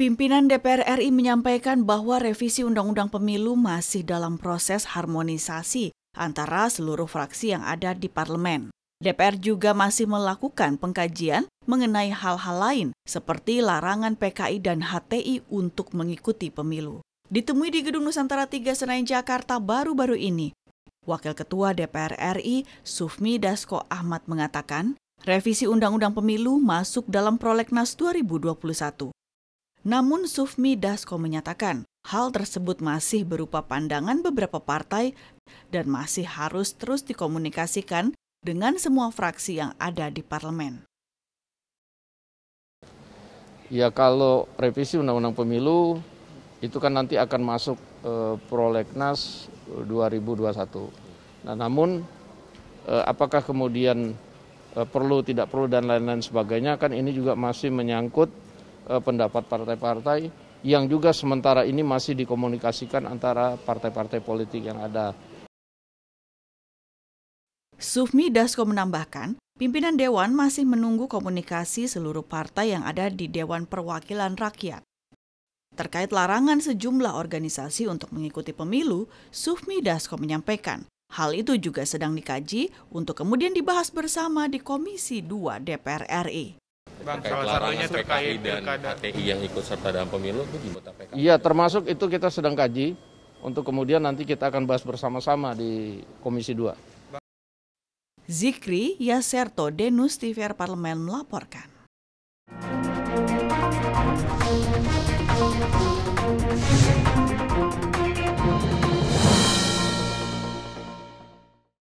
Pimpinan DPR RI menyampaikan bahwa revisi Undang-Undang Pemilu masih dalam proses harmonisasi antara seluruh fraksi yang ada di parlemen. DPR juga masih melakukan pengkajian mengenai hal-hal lain seperti larangan PKI dan HTI untuk mengikuti pemilu. Ditemui di Gedung Nusantara 3 Senayan Jakarta baru-baru ini, Wakil Ketua DPR RI Sufmi Dasko Ahmad mengatakan, revisi Undang-Undang Pemilu masuk dalam prolegnas 2021. Namun Sufmi Dasko menyatakan hal tersebut masih berupa pandangan beberapa partai dan masih harus terus dikomunikasikan dengan semua fraksi yang ada di parlemen. Ya kalau revisi Undang-Undang Pemilu itu kan nanti akan masuk e, prolegnas 2021. Eh, nah namun e, apakah kemudian e, perlu tidak perlu dan lain-lain sebagainya kan ini juga masih menyangkut Eh, pendapat partai-partai yang juga sementara ini masih dikomunikasikan antara partai-partai politik yang ada. Sufmi Dasko menambahkan, pimpinan dewan masih menunggu komunikasi seluruh partai yang ada di Dewan Perwakilan Rakyat. Terkait larangan sejumlah organisasi untuk mengikuti pemilu, Sufmi Dasko menyampaikan, hal itu juga sedang dikaji untuk kemudian dibahas bersama di Komisi 2 DPR RI. Bang, terkait satunya PKI dan HTI yang ikut serta dalam pemilu itu gimana PKI? Iya, termasuk itu kita sedang kaji untuk kemudian nanti kita akan bahas bersama-sama di Komisi 2. Zikri Yaserto Denus TVR Parlemen melaporkan. Thank you.